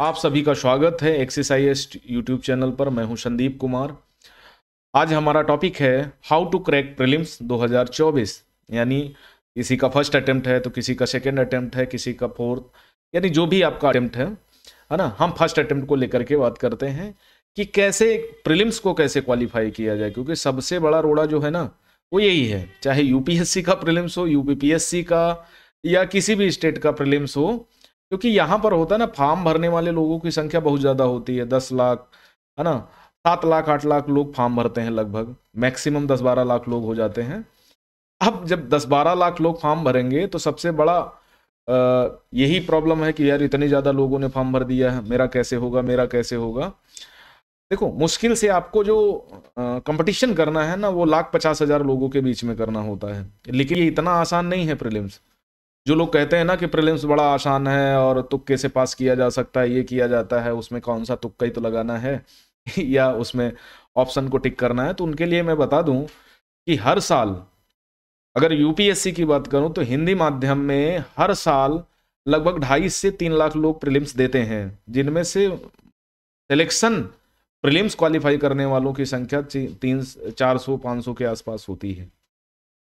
आप सभी का स्वागत है एक्सरसाइज यूट्यूब चैनल पर मैं हूं संदीप कुमार आज हमारा टॉपिक है हाउ टू क्रैक प्रीलिम्स 2024 यानी किसी का फर्स्ट अटेम्प्ट है तो किसी का सेकंड अटेम्प्ट है किसी का फोर्थ यानी जो भी आपका अटेम्प्ट है है ना हम फर्स्ट अटेम्प्ट को लेकर के बात करते हैं कि कैसे प्रिलिम्स को कैसे क्वालिफाई किया जाए क्योंकि सबसे बड़ा रोड़ा जो है ना वो यही है चाहे यूपीएससी का प्रिलिम्स हो यूपीपीएससी का या किसी भी स्टेट का प्रिलिम्स हो क्योंकि यहाँ पर होता है ना फार्म भरने वाले लोगों की संख्या बहुत ज़्यादा होती है दस लाख है ना सात लाख आठ लाख लोग फार्म भरते हैं लगभग मैक्सिमम दस बारह लाख लोग हो जाते हैं अब जब दस बारह लाख लोग फार्म भरेंगे तो सबसे बड़ा यही प्रॉब्लम है कि यार इतने ज़्यादा लोगों ने फॉर्म भर दिया है मेरा कैसे होगा मेरा कैसे होगा देखो मुश्किल से आपको जो कंपटीशन करना है ना वो लाख पचास हज़ार लोगों के बीच में करना होता है लेकिन ये इतना आसान नहीं है प्रिलिम्स जो लोग कहते हैं ना कि प्रिलिम्स बड़ा आसान है और तुक्के से पास किया जा सकता है ये किया जाता है उसमें कौन सा तुक्का ही तो लगाना है या उसमें ऑप्शन को टिक करना है तो उनके लिए मैं बता दूं कि हर साल अगर यूपीएससी की बात करूं तो हिंदी माध्यम में हर साल लगभग ढाई से तीन लाख लोग प्रिलिम्स देते हैं जिनमें से सिलेक्शन प्रिलिम्स क्वालिफाई करने वालों की संख्या तीन चार सौ पाँच सौ के आसपास होती है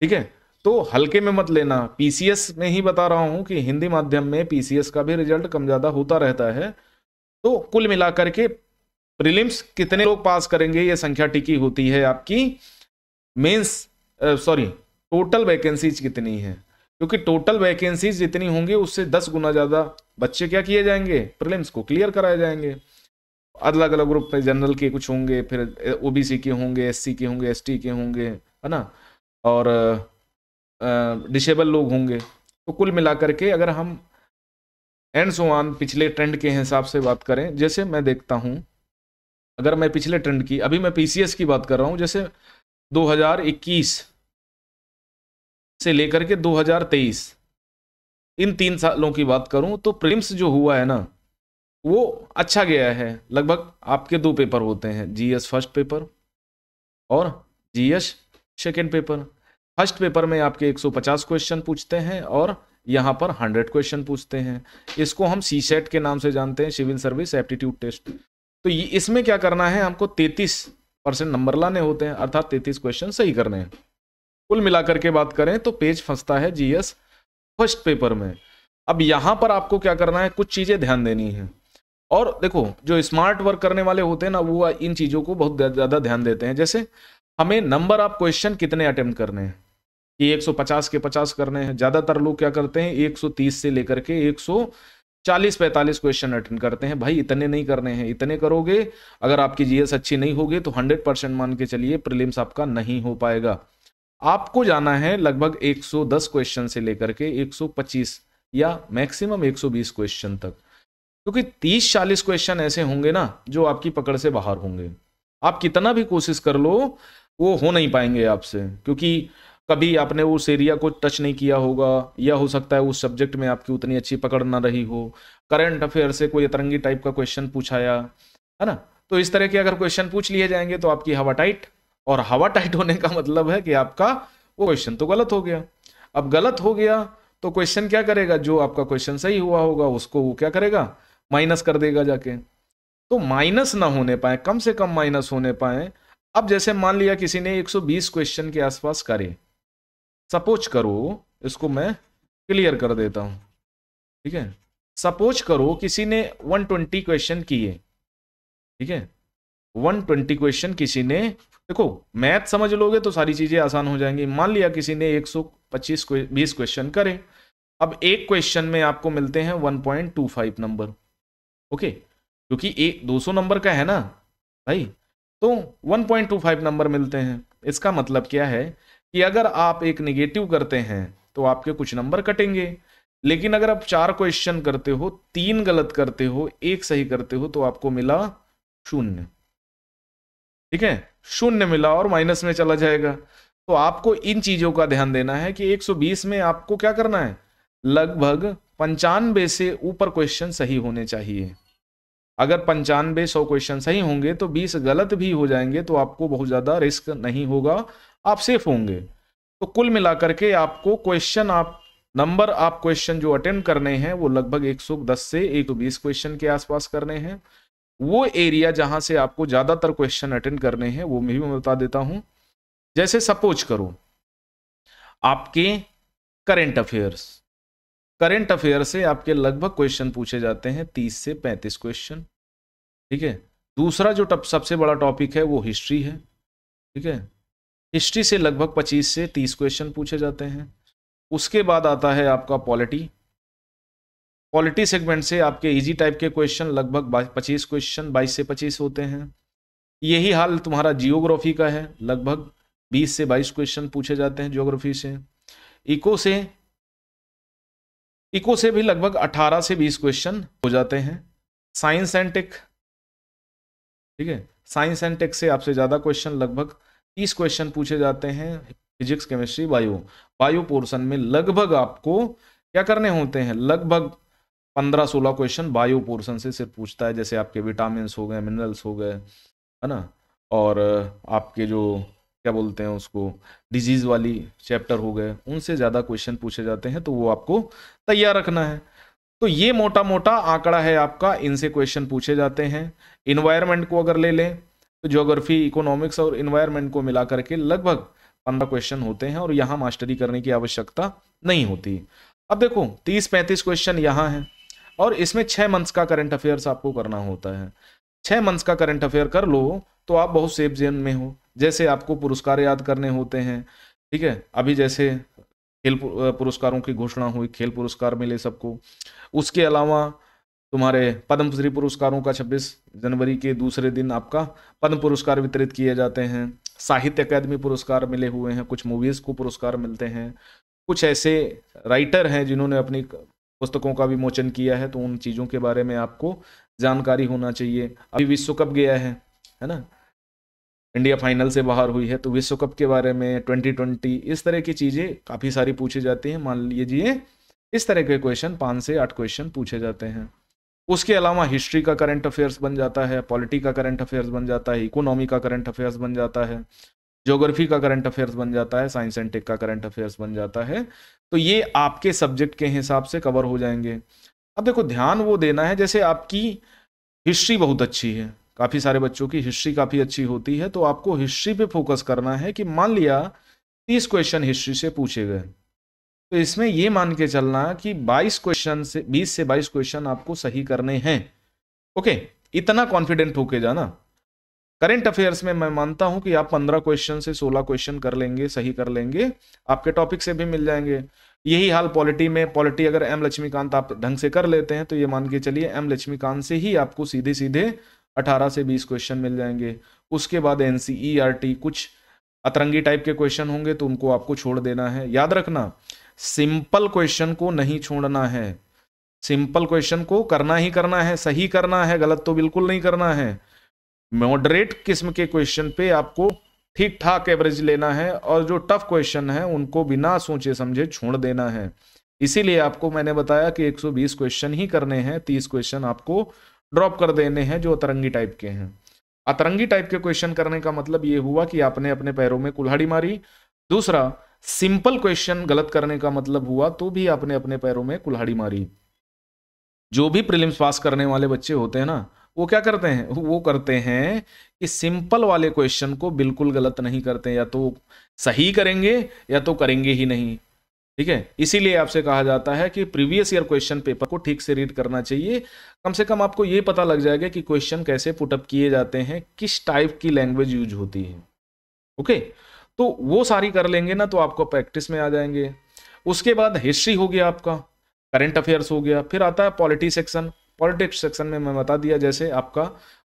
ठीक है तो हल्के में मत लेना पीसीएस में ही बता रहा हूं कि हिंदी माध्यम में पीसीएस का भी रिजल्ट कम ज़्यादा होता रहता है तो कुल मिलाकर के प्रीलिम्स कितने लोग पास करेंगे ये संख्या टिकी होती है आपकी मेंस सॉरी टोटल वैकेंसीज कितनी है क्योंकि टोटल वैकेंसीज जितनी होंगी उससे दस गुना ज़्यादा बच्चे क्या किए जाएंगे प्रिलिम्स को क्लियर कराए जाएंगे अलग अलग ग्रुप में जनरल के कुछ होंगे फिर ओबीसी के होंगे एससी के होंगे एसटी के होंगे है ना और डिसेबल लोग होंगे तो कुल मिलाकर के अगर हम एंड सो ऑन पिछले ट्रेंड के हिसाब से बात करें जैसे मैं देखता हूँ अगर मैं पिछले ट्रेंड की अभी मैं पीसीएस की बात कर रहा हूँ जैसे 2021 से लेकर के 2023 इन तीन सालों की बात करूँ तो प्रिम्स जो हुआ है ना वो अच्छा गया है लगभग आपके दो पेपर होते हैं जीएस फर्स्ट पेपर और GS second paper first paper में आपके 150 क्वेश्चन पूछते हैं और यहाँ पर 100 क्वेश्चन पूछते हैं इसको हम सी सेट के नाम से जानते हैं सिविल सर्विस एप्टीट्यूड टेस्ट तो इसमें क्या करना है हमको 33 परसेंट नंबर लाने होते हैं अर्थात 33 क्वेश्चन सही करने हैं कुल मिलाकर के बात करें तो पेज फंसता है जीएस फर्स्ट पेपर में अब यहाँ पर आपको क्या करना है कुछ चीज़ें ध्यान देनी है और देखो जो स्मार्ट वर्क करने वाले होते हैं ना वो इन चीज़ों को बहुत ज़्यादा ध्यान देते हैं जैसे हमें नंबर ऑफ क्वेश्चन कितने अटेम्प्ट करने हैं कि 150 के 50 करने हैं ज़्यादातर लोग क्या करते हैं 130 से लेकर के 140 45 क्वेश्चन अटेंड करते हैं भाई इतने नहीं करने हैं इतने करोगे अगर आपकी जीएस अच्छी नहीं होगी तो 100 परसेंट मान के चलिए प्रिलिम्स आपका नहीं हो पाएगा आपको जाना है लगभग 110 क्वेश्चन से लेकर के 125 या मैक्सिमम 120 क्वेश्चन तक क्योंकि तीस चालीस क्वेश्चन ऐसे होंगे ना जो आपकी पकड़ से बाहर होंगे आप कितना भी कोशिश कर लो वो हो नहीं पाएंगे आपसे क्योंकि कभी आपने उस एरिया को टच नहीं किया होगा या हो सकता है उस सब्जेक्ट में आपकी उतनी अच्छी पकड़ ना रही हो करंट अफेयर से कोई अतरंगी टाइप का क्वेश्चन पूछाया है ना तो इस तरह के अगर क्वेश्चन पूछ लिए जाएंगे तो आपकी हवा टाइट और हवा टाइट होने का मतलब है कि आपका वो क्वेश्चन तो गलत हो गया अब गलत हो गया तो क्वेश्चन क्या करेगा जो आपका क्वेश्चन सही हुआ होगा उसको वो क्या करेगा माइनस कर देगा जाके तो माइनस ना होने पाए कम से कम माइनस होने पाए अब जैसे मान लिया किसी ने 120 क्वेश्चन के आसपास करे सपोज करो इसको मैं क्लियर कर देता हूं ठीक है सपोज करो किसी ने 120 क्वेश्चन किए ठीक है 120 क्वेश्चन किसी ने देखो मैथ समझ लोगे तो सारी चीजें आसान हो जाएंगी मान लिया किसी ने 125 बीस क्वेश्चन करे अब एक क्वेश्चन में आपको मिलते हैं 1.25 नंबर ओके क्योंकि एक 200 नंबर का है ना भाई तो 1.25 नंबर मिलते हैं इसका मतलब क्या है कि अगर आप एक निगेटिव करते हैं तो आपके कुछ नंबर कटेंगे लेकिन अगर आप चार क्वेश्चन करते हो तीन गलत करते हो एक सही करते हो तो आपको मिला शून्य ठीक है शून्य मिला और माइनस में चला जाएगा तो आपको इन चीजों का ध्यान देना है कि 120 में आपको क्या करना है लगभग पंचानबे से ऊपर क्वेश्चन सही होने चाहिए अगर पंचानबे सौ क्वेश्चन सही होंगे तो बीस गलत भी हो जाएंगे तो आपको बहुत ज़्यादा रिस्क नहीं होगा आप सेफ होंगे तो कुल मिलाकर के आपको क्वेश्चन आप नंबर आप क्वेश्चन जो अटेम्प्ट करने हैं वो लगभग 110 से 120 क्वेश्चन के आसपास करने हैं वो एरिया जहां से आपको ज्यादातर क्वेश्चन अटेंड करने हैं वो मैं भी मैं बता देता हूं जैसे सपोज करो आपके करेंट अफेयर्स करेंट अफेयर से आपके लगभग क्वेश्चन पूछे जाते हैं तीस से पैंतीस क्वेश्चन ठीक है दूसरा जो सबसे बड़ा टॉपिक है वो हिस्ट्री है ठीक है हिस्ट्री से लगभग 25 से 30 क्वेश्चन पूछे जाते हैं उसके बाद आता है आपका पॉलिटी पॉलिटी सेगमेंट से आपके इजी टाइप के क्वेश्चन लगभग 25 क्वेश्चन 22 से 25 होते हैं यही हाल तुम्हारा जियोग्राफी का है लगभग 20 से 22 क्वेश्चन पूछे जाते हैं जियोग्राफी से इको से इको से भी लगभग 18 से 20 क्वेश्चन हो जाते हैं साइंस एंड टेक ठीक है साइंस एंड टेक से आपसे ज़्यादा क्वेश्चन लगभग तीस क्वेश्चन पूछे जाते हैं physics chemistry bio bio portion में लगभग आपको क्या करने होते हैं लगभग पंद्रह सोलह क्वेश्चन बायो पोर्शन से सिर्फ पूछता है जैसे आपके विटामिन हो गए मिनरल्स हो गए है ना और आपके जो क्या बोलते हैं उसको डिजीज़ वाली चैप्टर हो गए उनसे ज़्यादा क्वेश्चन पूछे जाते हैं तो वो आपको तैयार रखना है तो ये मोटा मोटा आंकड़ा है आपका इनसे क्वेश्चन पूछे जाते हैं इन्वायरमेंट को अगर ले लें तो ज्योग्राफी इकोनॉमिक्स और इन्वायरमेंट को मिला करके लगभग पंद्रह क्वेश्चन होते हैं और यहाँ मास्टरी करने की आवश्यकता नहीं होती अब देखो तीस पैंतीस क्वेश्चन यहाँ है और इसमें छः मंथ्स का करंट अफेयर्स आपको करना होता है छः मंथ्स का करंट अफेयर कर लो तो आप बहुत सेफ जेन में हो जैसे आपको पुरस्कार याद करने होते हैं ठीक है अभी जैसे खेल पुरस्कारों की घोषणा हुई खेल पुरस्कार मिले सबको उसके अलावा तुम्हारे पद्म श्री पुरस्कारों का 26 जनवरी के दूसरे दिन आपका पद्म पुरस्कार वितरित किए जाते हैं साहित्य अकादमी पुरस्कार मिले हुए हैं कुछ मूवीज़ को पुरस्कार मिलते हैं कुछ ऐसे राइटर हैं जिन्होंने अपनी पुस्तकों का विमोचन किया है तो उन चीज़ों के बारे में आपको जानकारी होना चाहिए अभी विश्व कप गया है है ना इंडिया फाइनल से बाहर हुई है तो विश्व कप के बारे में ट्वेंटी ट्वेंटी इस तरह की चीज़ें काफ़ी सारी पूछी जाती हैं मान लीजिए इस तरह के क्वेश्चन पाँच से आठ क्वेश्चन पूछे जाते हैं उसके अलावा हिस्ट्री का करंट अफेयर्स बन जाता है पॉलिटी का करंट अफेयर्स बन जाता है इकोनॉमी का करंट अफेयर्स बन जाता है जोग्राफी का करंट अफेयर्स बन जाता है साइंस एंड टेक का करंट अफेयर्स बन जाता है तो ये आपके सब्जेक्ट के हिसाब से कवर हो जाएंगे अब देखो ध्यान वो देना है जैसे आपकी हिस्ट्री बहुत अच्छी है काफ़ी सारे बच्चों की हिस्ट्री काफ़ी अच्छी होती है तो आपको हिस्ट्री पे फोकस करना है कि मान लिया तीस क्वेश्चन हिस्ट्री से पूछे गए तो इसमें ये मान के चलना कि 22 क्वेश्चन से 20 से 22 क्वेश्चन आपको सही करने हैं ओके इतना कॉन्फिडेंट होके जाना करंट अफेयर्स में मैं मानता हूं कि आप 15 क्वेश्चन से 16 क्वेश्चन कर लेंगे सही कर लेंगे आपके टॉपिक से भी मिल जाएंगे यही हाल पॉलिटी में पॉलिटी अगर एम लक्ष्मीकांत आप ढंग से कर लेते हैं तो ये मान के चलिए एम लक्ष्मीकांत से ही आपको सीधे सीधे 18 से 20 क्वेश्चन मिल जाएंगे उसके बाद एन e कुछ अतरंगी टाइप के क्वेश्चन होंगे तो उनको आपको छोड़ देना है याद रखना सिंपल क्वेश्चन को नहीं छोड़ना है सिंपल क्वेश्चन को करना ही करना है सही करना है गलत तो बिल्कुल नहीं करना है मॉडरेट किस्म के क्वेश्चन पे आपको ठीक ठाक एवरेज लेना है और जो टफ क्वेश्चन है उनको बिना सोचे समझे छोड़ देना है इसीलिए आपको मैंने बताया कि 120 क्वेश्चन ही करने हैं 30 क्वेश्चन आपको ड्रॉप कर देने हैं जो अतरंगी टाइप के हैं अतरंगी टाइप के क्वेश्चन करने का मतलब ये हुआ कि आपने अपने पैरों में कुल्हाड़ी मारी दूसरा सिंपल क्वेश्चन गलत करने का मतलब हुआ तो भी आपने अपने पैरों में कुल्हाड़ी मारी जो भी प्रिलिम्स पास करने वाले बच्चे होते हैं ना वो क्या करते हैं वो करते हैं कि सिंपल वाले क्वेश्चन को बिल्कुल गलत नहीं करते या तो सही करेंगे या तो करेंगे ही नहीं ठीक है इसीलिए आपसे कहा जाता है कि प्रीवियस ईयर क्वेश्चन पेपर को ठीक से रीड करना चाहिए कम से कम आपको ये पता लग जाएगा कि क्वेश्चन कैसे पुटअप किए जाते हैं किस टाइप की लैंग्वेज यूज होती है ओके okay? तो वो सारी कर लेंगे ना तो आपको प्रैक्टिस में आ जाएंगे उसके बाद हिस्ट्री हो गया आपका करंट अफेयर्स हो गया फिर आता है पॉलिटी सेक्शन पॉलिटिक्स सेक्शन में मैं बता दिया जैसे आपका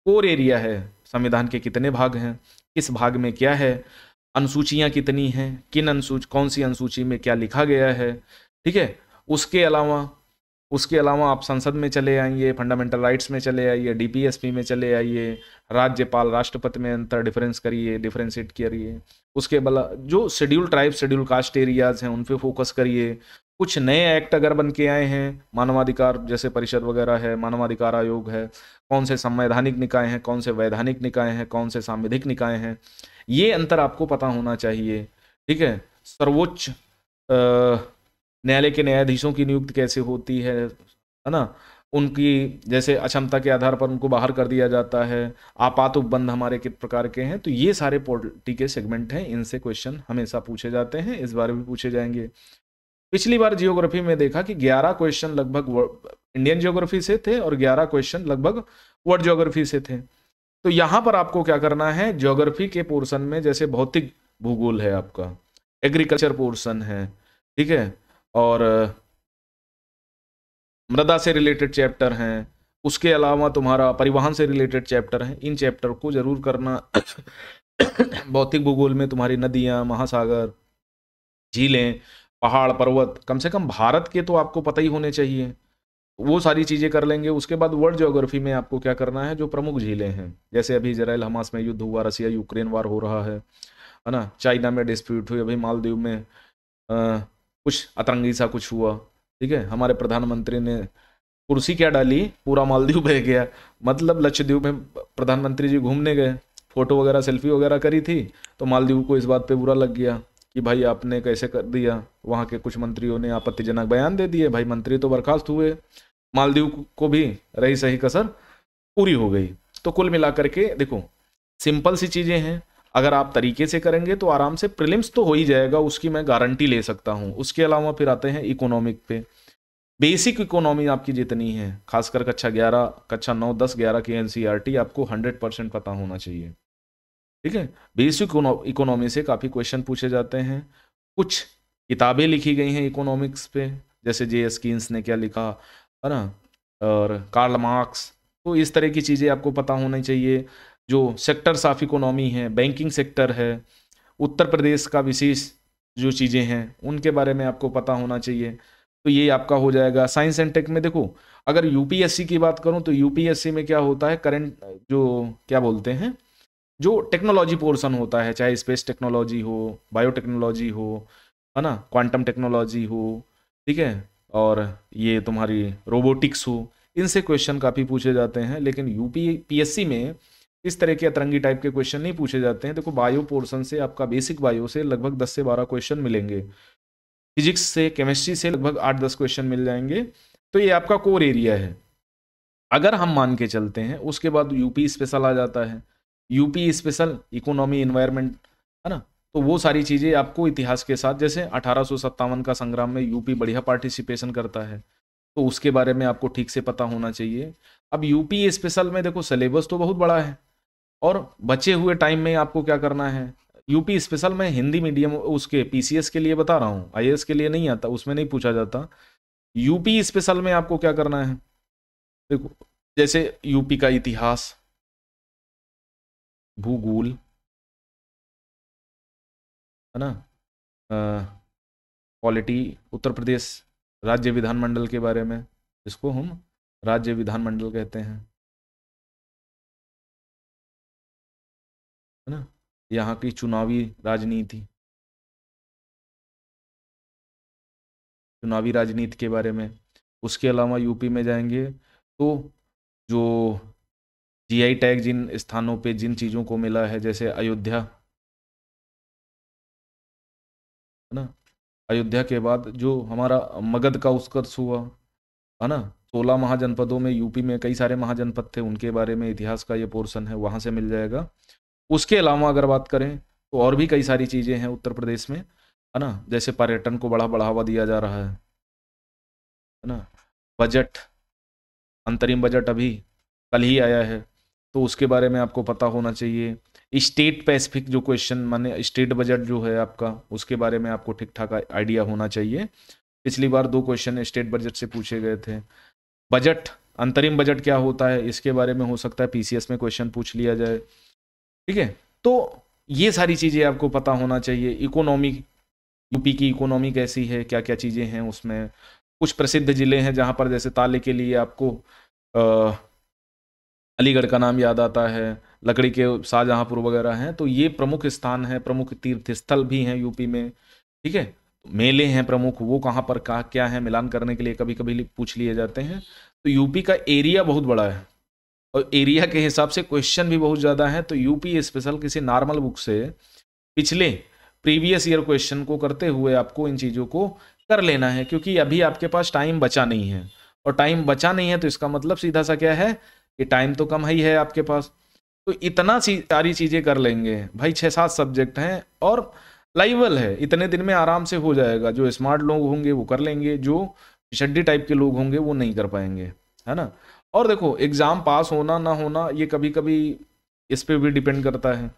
कोर एरिया है संविधान के कितने भाग हैं किस भाग में क्या है अनुसूचियाँ कितनी हैं किन अनुसूच कौन सी अनुसूची में क्या लिखा गया है ठीक है उसके अलावा उसके अलावा आप संसद में चले आइए फंडामेंटल राइट्स में चले आइए डीपीएसपी में चले आइए राज्यपाल राष्ट्रपति में अंतर डिफरेंस करिए डिफरेंशिएट करिए उसके बला जो schedule tribe schedule caste areas हैं उन पर फोकस करिए कुछ नए एक्ट अगर बन के आए हैं मानवाधिकार जैसे परिषद वगैरह है मानवाधिकार आयोग है कौन से संवैधानिक निकाय हैं कौन से वैधानिक निकाय हैं कौन से सांविधिक निकाय हैं ये अंतर आपको पता होना चाहिए ठीक है सर्वोच्च न्यायालय के न्यायाधीशों की नियुक्ति कैसे होती है है ना उनकी जैसे अक्षमता के आधार पर उनको बाहर कर दिया जाता है आपात उपबंध हमारे किस प्रकार के हैं तो ये सारे पॉलिटी के सेगमेंट हैं इनसे क्वेश्चन हमेशा पूछे जाते हैं इस बारे भी पूछे जाएंगे पिछली बार जियोग्राफी में देखा कि 11 क्वेश्चन लगभग इंडियन जियोग्राफी से थे और 11 क्वेश्चन लगभग वर्ल्ड जियोग्राफी से थे तो यहाँ पर आपको क्या करना है ज्योग्राफी के पोर्सन में जैसे भौतिक भूगोल है आपका एग्रीकल्चर पोर्सन है ठीक है और मृदा से रिलेटेड चैप्टर हैं उसके अलावा तुम्हारा परिवहन से रिलेटेड चैप्टर हैं इन चैप्टर को जरूर करना भौतिक भूगोल में तुम्हारी नदियाँ महासागर झीलें पहाड़ पर्वत कम से कम भारत के तो आपको पता ही होने चाहिए वो सारी चीज़ें कर लेंगे उसके बाद वर्ल्ड जोग्राफी में आपको क्या करना है जो प्रमुख झीलें हैं जैसे अभी जराइल हमास में युद्ध हुआ रसिया यूक्रेन वार हो रहा है है ना चाइना में डिस्प्यूट हुई अभी मालदीव में कुछ अतरंगी सा कुछ हुआ ठीक है हमारे प्रधानमंत्री ने कुर्सी क्या डाली पूरा मालदीव बह गया मतलब लक्षद्वीप में प्रधानमंत्री जी घूमने गए फोटो वगैरह सेल्फी वगैरह करी थी तो मालदीव को इस बात पे बुरा लग गया कि भाई आपने कैसे कर दिया वहाँ के कुछ मंत्रियों ने आपत्तिजनक बयान दे दिए भाई मंत्री तो बर्खास्त हुए मालदीव को भी रही सही कसर पूरी हो गई तो कुल मिलाकर के देखो सिंपल सी चीज़ें हैं अगर आप तरीके से करेंगे तो आराम से प्रिलिम्स तो हो ही जाएगा उसकी मैं गारंटी ले सकता हूँ उसके अलावा फिर आते हैं इकोनॉमिक पे बेसिक इकोनॉमी आपकी जितनी है खासकर कक्षा ग्यारह कक्षा नौ दस ग्यारह की एन e आपको हंड्रेड परसेंट पता होना चाहिए ठीक है बेसिक इकोनॉमी से काफ़ी क्वेश्चन पूछे जाते हैं कुछ किताबें लिखी गई हैं इकोनॉमिक्स पे जैसे जे एस किन्स ने क्या लिखा है ना और कार्ल मार्क्स तो इस तरह की चीज़ें आपको पता होनी चाहिए जो सेक्टर्स ऑफ इकोनॉमी है बैंकिंग सेक्टर है उत्तर प्रदेश का विशेष जो चीज़ें हैं उनके बारे में आपको पता होना चाहिए तो ये आपका हो जाएगा साइंस एंड टेक में देखो अगर यूपीएससी की बात करूं तो यूपीएससी में क्या होता है करंट जो क्या बोलते हैं जो टेक्नोलॉजी पोर्सन होता है चाहे स्पेस टेक्नोलॉजी हो बायोटेक्नोलॉजी हो है ना क्वांटम टेक्नोलॉजी हो ठीक है और ये तुम्हारी रोबोटिक्स हो इनसे क्वेश्चन काफ़ी पूछे जाते हैं लेकिन यूपी पीएससी में इस तरह के अतरंगी टाइप के क्वेश्चन नहीं पूछे जाते हैं देखो बायो पोर्सन से आपका बेसिक बायो से लगभग दस से बारह क्वेश्चन मिलेंगे फिजिक्स से केमिस्ट्री से लगभग आठ दस क्वेश्चन मिल जाएंगे तो ये आपका कोर एरिया है अगर हम मान के चलते हैं उसके बाद यूपी स्पेशल आ जाता है यूपी स्पेशल इकोनॉमी इन्वायरमेंट है ना तो वो सारी चीज़ें आपको इतिहास के साथ जैसे अठारह का संग्राम में यूपी बढ़िया पार्टिसिपेशन करता है तो उसके बारे में आपको ठीक से पता होना चाहिए अब यूपी स्पेशल में देखो सिलेबस तो बहुत बड़ा है और बचे हुए टाइम में आपको क्या करना है यूपी स्पेशल में हिंदी मीडियम उसके पीसीएस के लिए बता रहा हूँ आई के लिए नहीं आता उसमें नहीं पूछा जाता यूपी स्पेशल में आपको क्या करना है देखो जैसे यूपी का इतिहास भूगोल है ना क्वालिटी उत्तर प्रदेश राज्य विधानमंडल के बारे में इसको हम राज्य विधानमंडल कहते हैं है ना यहाँ की चुनावी राजनीति चुनावी राजनीति के बारे में उसके अलावा यूपी में जाएंगे तो जो जीआई टैग जिन स्थानों पे जिन चीज़ों को मिला है जैसे अयोध्या है ना अयोध्या के बाद जो हमारा मगध का उत्कर्ष हुआ है ना सोलह महाजनपदों में यूपी में कई सारे महाजनपद थे उनके बारे में इतिहास का ये पोर्शन है वहाँ से मिल जाएगा उसके अलावा अगर बात करें तो और भी कई सारी चीज़ें हैं उत्तर प्रदेश में है ना जैसे पर्यटन को बड़ा बढ़ावा दिया जा रहा है है ना बजट अंतरिम बजट अभी कल ही आया है तो उसके बारे में आपको पता होना चाहिए स्टेट पैसिफिक जो क्वेश्चन माने स्टेट बजट जो है आपका उसके बारे में आपको ठीक ठाक आइडिया होना चाहिए पिछली बार दो क्वेश्चन स्टेट बजट से पूछे गए थे बजट अंतरिम बजट क्या होता है इसके बारे में हो सकता है पीसीएस में क्वेश्चन पूछ लिया जाए ठीक है तो ये सारी चीज़ें आपको पता होना चाहिए इकोनॉमी यूपी की इकोनॉमी कैसी है क्या क्या चीज़ें हैं उसमें कुछ प्रसिद्ध ज़िले हैं जहाँ पर जैसे ताले के लिए आपको अलीगढ़ का नाम याद आता है लकड़ी के शाहजहाँपुर वगैरह हैं तो ये प्रमुख स्थान है प्रमुख तीर्थ स्थल भी हैं यूपी में ठीक है मेले हैं प्रमुख वो कहाँ पर कहा क्या है मिलान करने के लिए कभी कभी पूछ लिए जाते हैं तो यूपी का एरिया बहुत बड़ा है और एरिया के हिसाब से क्वेश्चन भी बहुत ज़्यादा है तो यूपी स्पेशल किसी नॉर्मल बुक से पिछले प्रीवियस ईयर क्वेश्चन को करते हुए आपको इन चीज़ों को कर लेना है क्योंकि अभी आपके पास टाइम बचा नहीं है और टाइम बचा नहीं है तो इसका मतलब सीधा सा क्या है कि टाइम तो कम ही है आपके पास तो इतना सी सारी चीज़ें कर लेंगे भाई छः सात सब्जेक्ट हैं और लाइवल है इतने दिन में आराम से हो जाएगा जो स्मार्ट लोग होंगे वो कर लेंगे जो शड्डी टाइप के लोग होंगे वो नहीं कर पाएंगे है ना और देखो एग्ज़ाम पास होना ना होना ये कभी कभी इस पर भी डिपेंड करता है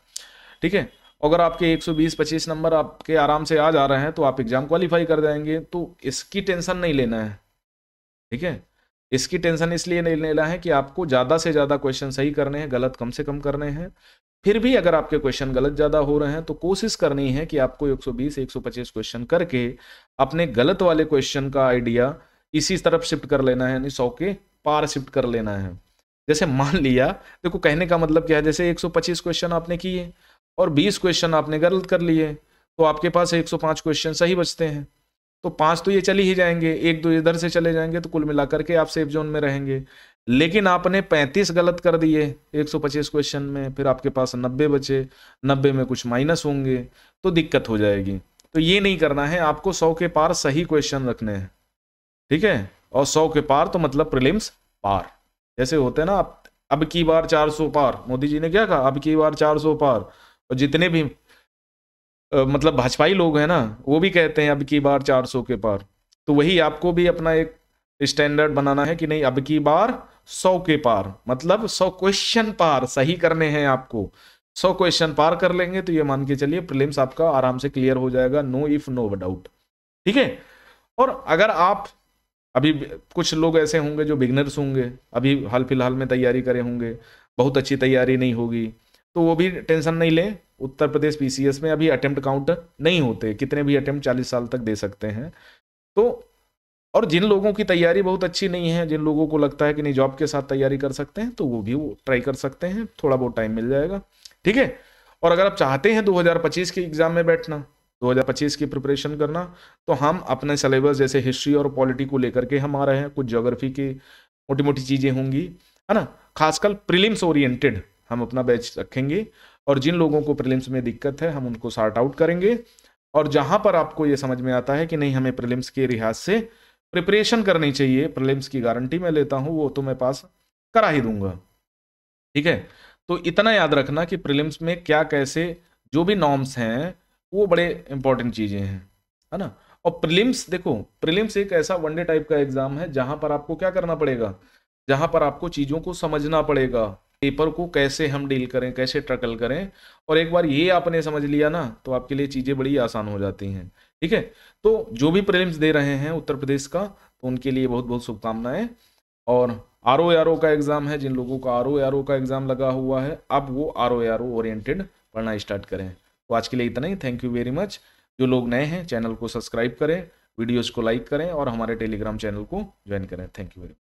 ठीक है अगर आपके 120-25 नंबर आपके आराम से आ जा रहे हैं तो आप एग्ज़ाम क्वालिफाई कर जाएंगे तो इसकी टेंशन नहीं लेना है ठीक है इसकी टेंशन इसलिए नहीं लेना है कि आपको ज़्यादा से ज़्यादा क्वेश्चन सही करने हैं गलत कम से कम करने हैं फिर भी अगर आपके क्वेश्चन गलत ज़्यादा हो रहे हैं तो कोशिश करनी है कि आपको 120 125 क्वेश्चन करके अपने गलत वाले क्वेश्चन का आइडिया इसी तरफ शिफ्ट कर लेना है यानी सौ के पार शिफ्ट कर लेना है जैसे मान लिया देखो कहने का मतलब क्या है जैसे 125 क्वेश्चन आपने किए और 20 क्वेश्चन आपने गलत कर लिए तो आपके पास 105 क्वेश्चन सही बचते हैं तो पांच तो ये चले ही जाएंगे एक दो इधर से चले जाएंगे तो कुल मिलाकर के आप सेफ जोन में रहेंगे लेकिन आपने 35 गलत कर दिए 125 क्वेश्चन में फिर आपके पास 90 बचे 90 में कुछ माइनस होंगे तो दिक्कत हो जाएगी तो ये नहीं करना है आपको 100 के पार सही क्वेश्चन रखने हैं ठीक है और सौ के पार तो मतलब प्रिलिम्स पार जैसे होते हैं ना आप अब की बार 400 पार मोदी जी ने क्या कहा अब की बार 400 पार और जितने भी आ, मतलब भाजपाई लोग हैं ना वो भी कहते हैं अब की बार 400 के पार तो वही आपको भी अपना एक स्टैंडर्ड बनाना है कि नहीं अब की बार सौ के पार मतलब सौ क्वेश्चन पार सही करने हैं आपको सौ क्वेश्चन पार कर लेंगे तो ये मान के चलिए प्रिलिम्स आपका आराम से क्लियर हो जाएगा नो इफ नो डाउट ठीक है और अगर आप अभी कुछ लोग ऐसे होंगे जो बिगनर्स होंगे अभी हाल फिलहाल में तैयारी करे होंगे बहुत अच्छी तैयारी नहीं होगी तो वो भी टेंशन नहीं लें उत्तर प्रदेश पी में अभी अटैम्प्ट काउंट नहीं होते कितने भी अटैम्प्ट चालीस साल तक दे सकते हैं तो और जिन लोगों की तैयारी बहुत अच्छी नहीं है जिन लोगों को लगता है कि नहीं जॉब के साथ तैयारी कर सकते हैं तो वो भी वो ट्राई कर सकते हैं थोड़ा बहुत टाइम मिल जाएगा ठीक है और अगर आप चाहते हैं 2025 के एग्जाम में बैठना 2025 की प्रिपरेशन करना तो हम अपने सिलेबस जैसे हिस्ट्री और पॉलिटी को लेकर के हम आ रहे हैं कुछ जोग्राफी की मोटी मोटी चीज़ें होंगी है ना खासकर प्रिलिम्स ओरिएंटेड हम अपना बैच रखेंगे और जिन लोगों को प्रिलिम्स में दिक्कत है हम उनको सार्ट आउट करेंगे और जहाँ पर आपको ये समझ में आता है कि नहीं हमें प्रिलिम्स के रिहाज से प्रिपरेशन करनी चाहिए प्रिलिम्स की गारंटी मैं लेता हूँ वो तो मैं पास करा ही दूंगा ठीक है तो इतना याद रखना कि प्रिलिम्स में क्या कैसे जो भी नॉर्म्स हैं वो बड़े इंपॉर्टेंट चीज़ें हैं है ना और प्रिलिम्स देखो प्रिलिम्स एक ऐसा वनडे टाइप का एग्जाम है जहां पर आपको क्या करना पड़ेगा जहां पर आपको चीज़ों को समझना पड़ेगा पेपर को कैसे हम डील करें कैसे ट्रकल करें और एक बार ये आपने समझ लिया ना तो आपके लिए चीज़ें बड़ी आसान हो जाती हैं ठीक है तो जो भी प्रिलिम्स दे रहे हैं उत्तर प्रदेश का तो उनके लिए बहुत बहुत शुभकामनाएं और आर ओ आर ओ का एग्ज़ाम है जिन लोगों का आर ओ आर ओ का एग्ज़ाम लगा हुआ है अब वो R O R O oriented पढ़ना स्टार्ट करें तो आज के लिए इतना ही थैंक यू वेरी मच जो लोग नए हैं चैनल को सब्सक्राइब करें वीडियोज़ को लाइक करें और हमारे टेलीग्राम चैनल को ज्वाइन करें थैंक यू वेरी मच